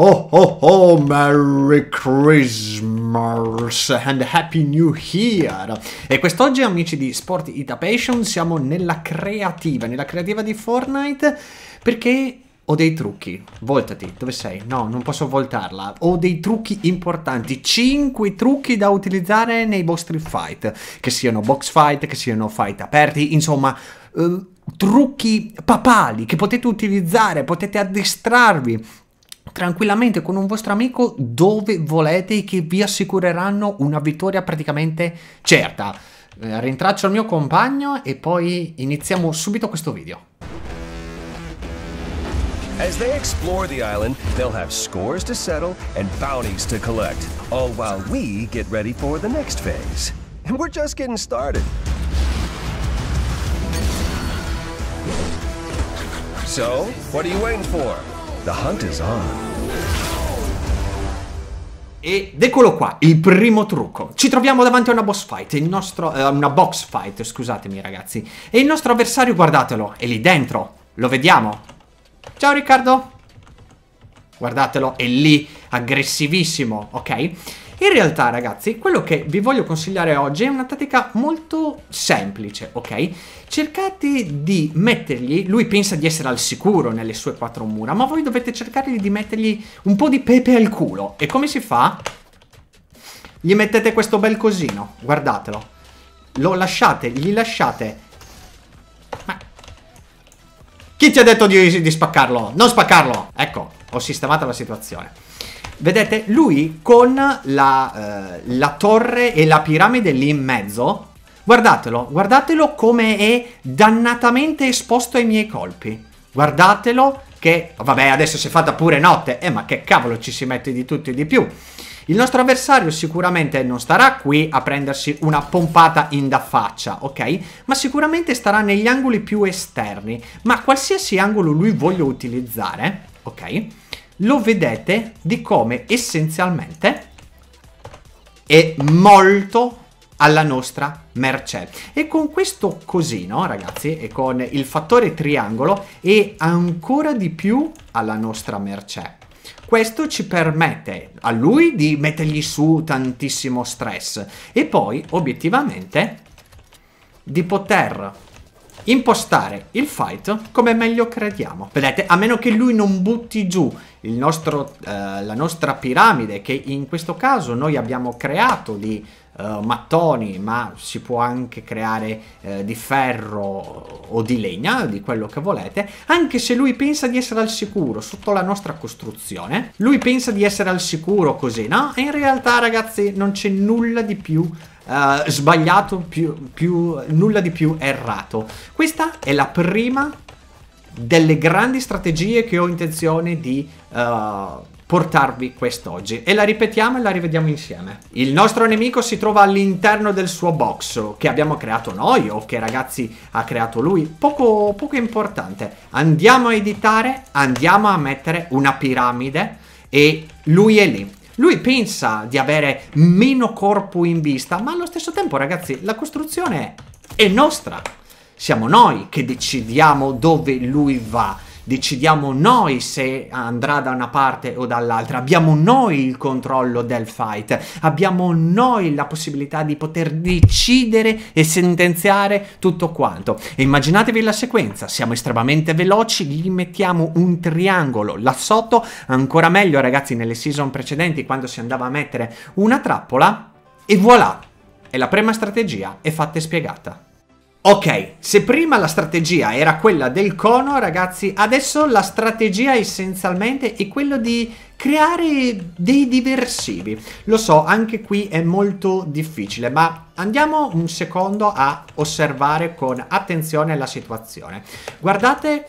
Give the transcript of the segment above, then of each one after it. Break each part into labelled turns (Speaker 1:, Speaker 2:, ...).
Speaker 1: Oh, oh, oh, Merry Christmas and Happy New Year! E quest'oggi, amici di Sport Itapation, siamo nella creativa, nella creativa di Fortnite, perché ho dei trucchi. Voltati, dove sei? No, non posso voltarla. Ho dei trucchi importanti, 5 trucchi da utilizzare nei vostri fight, che siano box fight, che siano fight aperti, insomma... Eh, trucchi papali che potete utilizzare, potete addestrarvi tranquillamente con un vostro amico dove volete e che vi assicureranno una vittoria praticamente certa. Eh, rintraccio il mio compagno e poi iniziamo subito questo video. As they explore the island, they'll have scores to settle and bounties to collect, all while we get ready for the next phase. And we're just getting started. So, what are you waiting for? The hunt is on. Ed eccolo qua, il primo trucco. Ci troviamo davanti a una boss fight, il nostro, eh, una box fight, scusatemi ragazzi. E il nostro avversario, guardatelo, è lì dentro. Lo vediamo. Ciao Riccardo. Guardatelo, è lì, aggressivissimo, ok? In realtà ragazzi, quello che vi voglio consigliare oggi è una tattica molto semplice, ok? Cercate di mettergli, lui pensa di essere al sicuro nelle sue quattro mura, ma voi dovete cercare di mettergli un po' di pepe al culo. E come si fa? Gli mettete questo bel cosino, guardatelo. Lo lasciate, gli lasciate... Ma... Chi ti ha detto di, di spaccarlo? Non spaccarlo! Ecco, ho sistemato la situazione. Vedete, lui con la, eh, la torre e la piramide lì in mezzo, Guardatelo, guardatelo come è dannatamente esposto ai miei colpi. Guardatelo che, vabbè, adesso si è fatta pure notte, eh, ma che cavolo ci si mette di tutto e di più. Il nostro avversario sicuramente non starà qui a prendersi una pompata in da faccia, ok? Ma sicuramente starà negli angoli più esterni, ma qualsiasi angolo lui voglia utilizzare, ok? lo vedete di come essenzialmente è molto alla nostra mercè. E con questo cosino, ragazzi, e con il fattore triangolo, è ancora di più alla nostra mercè. Questo ci permette a lui di mettergli su tantissimo stress e poi, obiettivamente, di poter impostare il fight come meglio crediamo. Vedete, a meno che lui non butti giù nostro, eh, la nostra piramide, che in questo caso noi abbiamo creato di eh, mattoni, ma si può anche creare eh, di ferro o di legna, di quello che volete, anche se lui pensa di essere al sicuro sotto la nostra costruzione, lui pensa di essere al sicuro così, no? E in realtà ragazzi non c'è nulla di più eh, sbagliato, più, più, nulla di più errato. Questa è la prima delle grandi strategie che ho intenzione di uh, portarvi quest'oggi e la ripetiamo e la rivediamo insieme. Il nostro nemico si trova all'interno del suo box che abbiamo creato noi o che ragazzi ha creato lui, poco, poco importante. Andiamo a editare, andiamo a mettere una piramide e lui è lì. Lui pensa di avere meno corpo in vista, ma allo stesso tempo, ragazzi, la costruzione è nostra. Siamo noi che decidiamo dove lui va decidiamo noi se andrà da una parte o dall'altra, abbiamo noi il controllo del fight, abbiamo noi la possibilità di poter decidere e sentenziare tutto quanto. E immaginatevi la sequenza, siamo estremamente veloci, gli mettiamo un triangolo là sotto, ancora meglio ragazzi nelle season precedenti quando si andava a mettere una trappola e voilà, e la prima strategia è fatta e spiegata. Ok, se prima la strategia era quella del cono, ragazzi, adesso la strategia essenzialmente è quella di creare dei diversivi. Lo so, anche qui è molto difficile, ma andiamo un secondo a osservare con attenzione la situazione. Guardate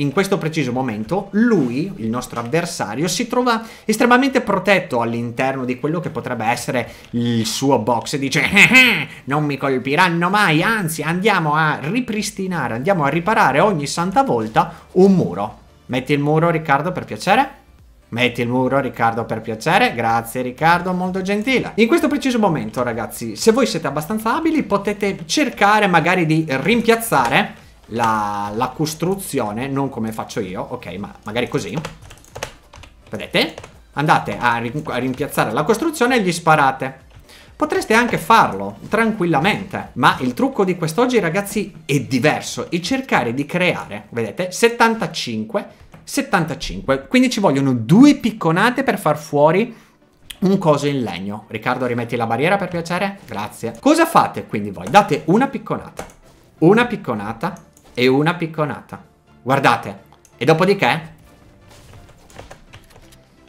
Speaker 1: in questo preciso momento lui, il nostro avversario, si trova estremamente protetto all'interno di quello che potrebbe essere il suo box e dice eh, eh, non mi colpiranno mai, anzi andiamo a ripristinare, andiamo a riparare ogni santa volta un muro. Metti il muro Riccardo per piacere. Metti il muro Riccardo per piacere, grazie Riccardo, molto gentile. In questo preciso momento ragazzi, se voi siete abbastanza abili potete cercare magari di rimpiazzare la, la costruzione, non come faccio io, ok, ma magari così. Vedete? Andate a, rim a rimpiazzare la costruzione e gli sparate. Potreste anche farlo, tranquillamente, ma il trucco di quest'oggi ragazzi è diverso e cercare di creare, vedete, 75, 75, quindi ci vogliono due picconate per far fuori un coso in legno. Riccardo rimetti la barriera per piacere? Grazie. Cosa fate quindi voi? Date una picconata, una picconata, e una picconata. Guardate. E dopodiché...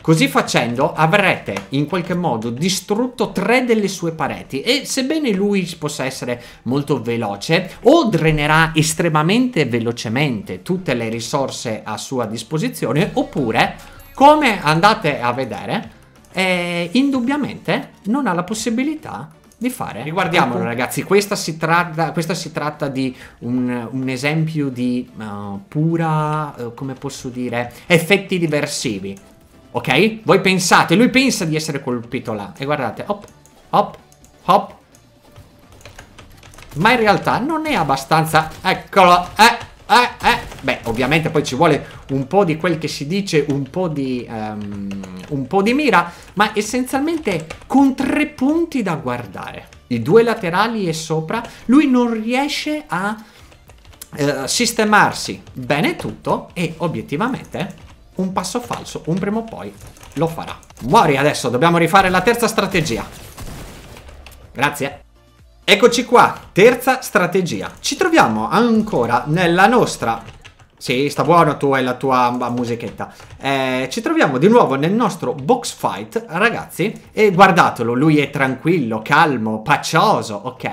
Speaker 1: Così facendo avrete in qualche modo distrutto tre delle sue pareti e sebbene lui possa essere molto veloce o drenerà estremamente velocemente tutte le risorse a sua disposizione oppure come andate a vedere eh, indubbiamente non ha la possibilità di fare. Riguardiamolo ecco. ragazzi, questa si tratta, questa si tratta di un, un, esempio di uh, pura, uh, come posso dire, effetti diversivi. Ok? Voi pensate, lui pensa di essere colpito là. E guardate, hop, hop, hop. Ma in realtà non è abbastanza... Eccolo, eh, eh, eh. Beh, ovviamente poi ci vuole un po' di quel che si dice, un po' di, um, un po di mira, ma essenzialmente con tre punti da guardare. I due laterali e sopra, lui non riesce a eh, sistemarsi bene tutto e obiettivamente un passo falso, un prima o poi lo farà. Muori adesso, dobbiamo rifare la terza strategia. Grazie. Eccoci qua, terza strategia. Ci troviamo ancora nella nostra sì, sta buono tu e la tua musichetta. Eh, ci troviamo di nuovo nel nostro box fight, ragazzi. E guardatelo, lui è tranquillo, calmo, pacioso, ok?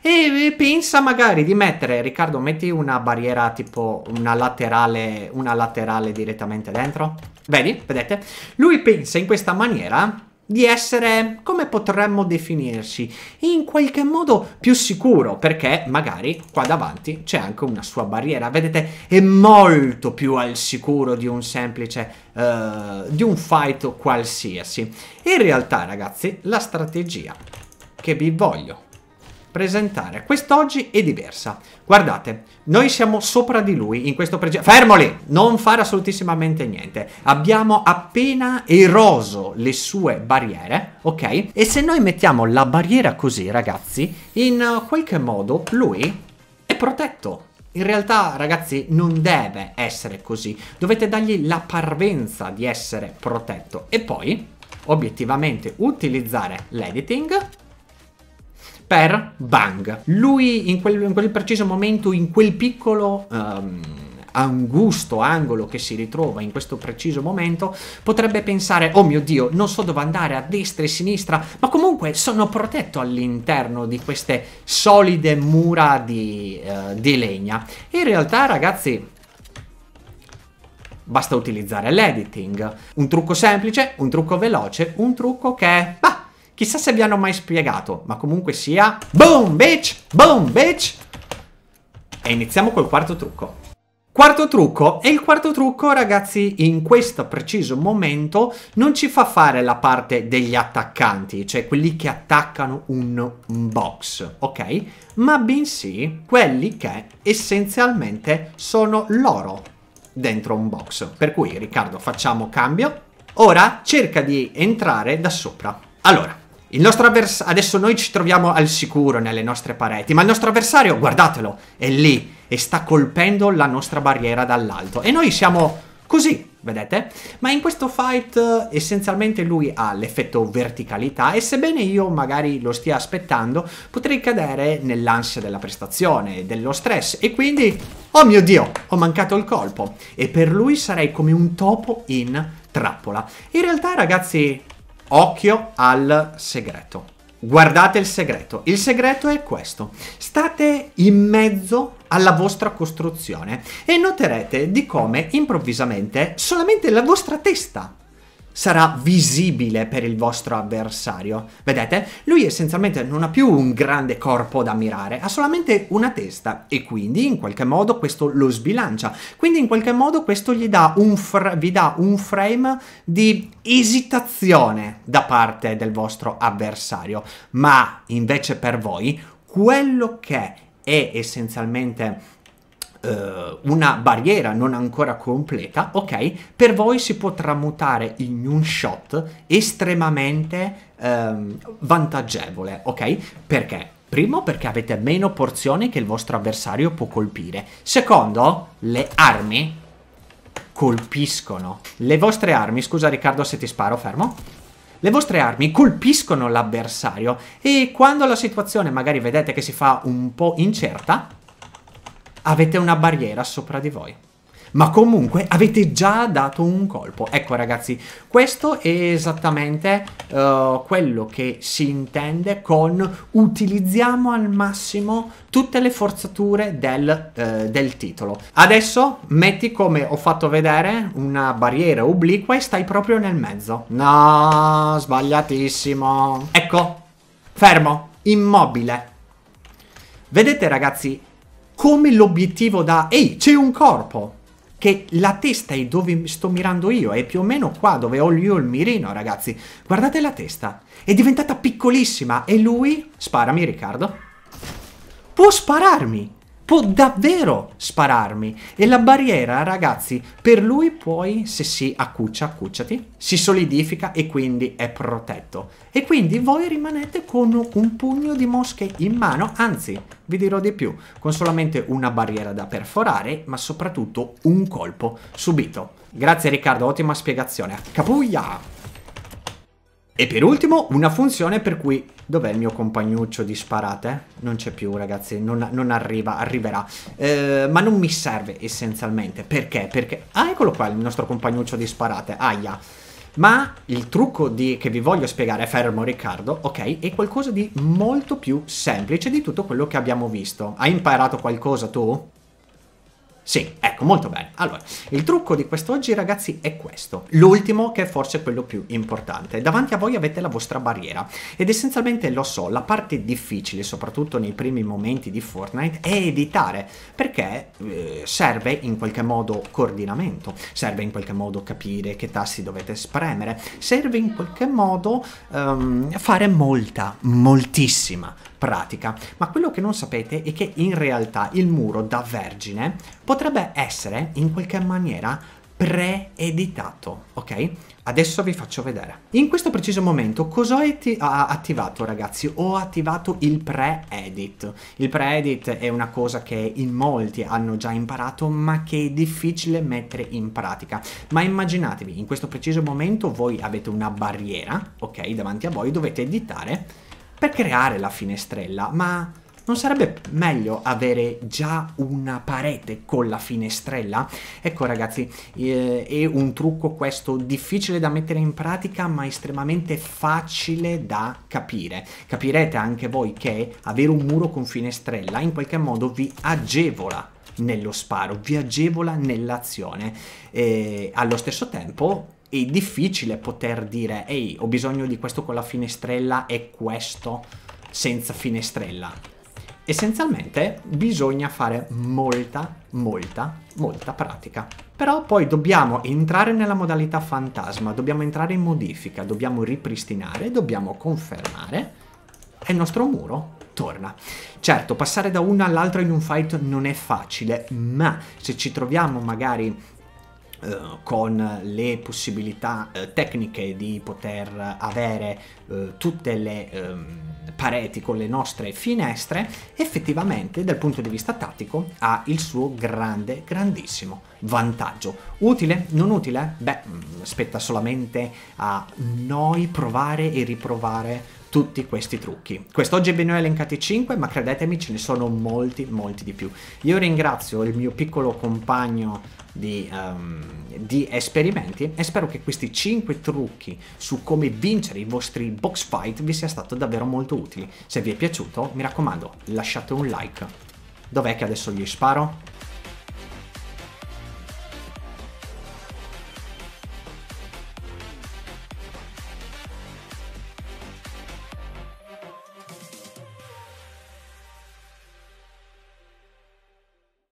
Speaker 1: E pensa magari di mettere, Riccardo, metti una barriera tipo una laterale, una laterale direttamente dentro. Vedi? Vedete? Lui pensa in questa maniera di essere, come potremmo definirsi, in qualche modo più sicuro, perché magari qua davanti c'è anche una sua barriera. Vedete, è molto più al sicuro di un semplice, uh, di un fight qualsiasi. In realtà, ragazzi, la strategia che vi voglio presentare quest'oggi è diversa. Guardate, noi siamo sopra di lui in questo precedente. Fermoli! Non fare assolutissimamente niente. Abbiamo appena eroso le sue barriere, ok? E se noi mettiamo la barriera così, ragazzi, in qualche modo lui è protetto. In realtà, ragazzi, non deve essere così. Dovete dargli la parvenza di essere protetto. E poi, obiettivamente, utilizzare l'editing per Bang. Lui in quel, in quel preciso momento, in quel piccolo... Um, angusto angolo che si ritrova in questo preciso momento, potrebbe pensare: Oh mio dio, non so dove andare a destra e sinistra, ma comunque sono protetto all'interno di queste solide mura di, uh, di legna. In realtà, ragazzi. Basta utilizzare l'editing. Un trucco semplice, un trucco veloce, un trucco che bah, Chissà se vi hanno mai spiegato, ma comunque sia... Boom, bitch! Boom, bitch! E iniziamo col quarto trucco. Quarto trucco, e il quarto trucco ragazzi in questo preciso momento non ci fa fare la parte degli attaccanti, cioè quelli che attaccano un box, ok? Ma bensì quelli che essenzialmente sono loro dentro un box. Per cui Riccardo facciamo cambio, ora cerca di entrare da sopra. Allora, il nostro avversario, adesso noi ci troviamo al sicuro nelle nostre pareti, ma il nostro avversario, guardatelo, è lì e sta colpendo la nostra barriera dall'alto. E noi siamo così, vedete? Ma in questo fight eh, essenzialmente lui ha l'effetto verticalità e sebbene io magari lo stia aspettando, potrei cadere nell'ansia della prestazione, dello stress e quindi, oh mio Dio, ho mancato il colpo. E per lui sarei come un topo in trappola. In realtà ragazzi Occhio al segreto. Guardate il segreto. Il segreto è questo. State in mezzo alla vostra costruzione e noterete di come improvvisamente solamente la vostra testa sarà visibile per il vostro avversario. Vedete? Lui essenzialmente non ha più un grande corpo da mirare, ha solamente una testa e quindi in qualche modo questo lo sbilancia. Quindi in qualche modo questo gli dà un vi dà un frame di esitazione da parte del vostro avversario, ma invece per voi quello che è essenzialmente eh, una barriera non ancora completa, ok, per voi si può tramutare in un shot estremamente ehm, vantaggevole, ok? Perché? Primo perché avete meno porzioni che il vostro avversario può colpire. Secondo, le armi colpiscono. Le vostre armi, scusa Riccardo se ti sparo, fermo. Le vostre armi colpiscono l'avversario e quando la situazione magari vedete che si fa un po' incerta, avete una barriera sopra di voi. Ma comunque avete già dato un colpo. Ecco ragazzi, questo è esattamente uh, quello che si intende con utilizziamo al massimo tutte le forzature del, uh, del titolo. Adesso metti come ho fatto vedere una barriera obliqua e stai proprio nel mezzo. No, sbagliatissimo. Ecco, fermo, immobile. Vedete ragazzi, come l'obiettivo da ehi, c'è un corpo! Che la testa è dove sto mirando io, è più o meno qua dove ho io il mirino, ragazzi. Guardate la testa, è diventata piccolissima e lui... Sparami, Riccardo. Può spararmi! può davvero spararmi. E la barriera, ragazzi, per lui poi, se si accuccia, accucciati, si solidifica e quindi è protetto. E quindi voi rimanete con un pugno di mosche in mano, anzi, vi dirò di più, con solamente una barriera da perforare, ma soprattutto un colpo subito. Grazie Riccardo, ottima spiegazione. Capuia! E per ultimo una funzione per cui... Dov'è il mio compagnuccio di sparate? Non c'è più ragazzi, non, non arriva, arriverà. Eh, ma non mi serve essenzialmente. Perché? Perché... Ah, eccolo qua il nostro compagnuccio di sparate. Aia. Ma il trucco di... che vi voglio spiegare, fermo Riccardo, ok, è qualcosa di molto più semplice di tutto quello che abbiamo visto. Hai imparato qualcosa tu? Sì, ecco, molto bene. Allora, il trucco di quest'oggi ragazzi è questo. L'ultimo che è forse quello più importante. Davanti a voi avete la vostra barriera ed essenzialmente lo so, la parte difficile, soprattutto nei primi momenti di Fortnite, è editare perché eh, serve in qualche modo coordinamento, serve in qualche modo capire che tasti dovete spremere, serve in qualche modo ehm, fare molta, moltissima pratica, ma quello che non sapete è che in realtà il muro da vergine potrebbe essere in qualche maniera preeditato, ok? Adesso vi faccio vedere. In questo preciso momento cosa ho attivato ragazzi? Ho attivato il pre-edit. Il pre-edit è una cosa che in molti hanno già imparato ma che è difficile mettere in pratica. Ma immaginatevi, in questo preciso momento voi avete una barriera, ok, davanti a voi, dovete editare per creare la finestrella, ma non sarebbe meglio avere già una parete con la finestrella? Ecco ragazzi, eh, è un trucco questo difficile da mettere in pratica ma estremamente facile da capire. Capirete anche voi che avere un muro con finestrella in qualche modo vi agevola nello sparo, vi agevola nell'azione e allo stesso tempo è difficile poter dire ehi ho bisogno di questo con la finestrella e questo senza finestrella essenzialmente bisogna fare molta molta molta pratica però poi dobbiamo entrare nella modalità fantasma dobbiamo entrare in modifica dobbiamo ripristinare dobbiamo confermare e il nostro muro torna. Certo, passare da uno all'altro in un fight non è facile, ma se ci troviamo magari eh, con le possibilità eh, tecniche di poter avere eh, tutte le ehm, pareti con le nostre finestre, effettivamente dal punto di vista tattico ha il suo grande, grandissimo vantaggio. Utile? Non utile? Beh, aspetta mm, solamente a noi provare e riprovare tutti questi trucchi. Quest'oggi ve ne ho elencati 5, ma credetemi ce ne sono molti, molti di più. Io ringrazio il mio piccolo compagno di, um, di esperimenti e spero che questi 5 trucchi su come vincere i vostri box fight vi sia stato davvero molto utile. Se vi è piaciuto, mi raccomando, lasciate un like. Dov'è che adesso gli sparo?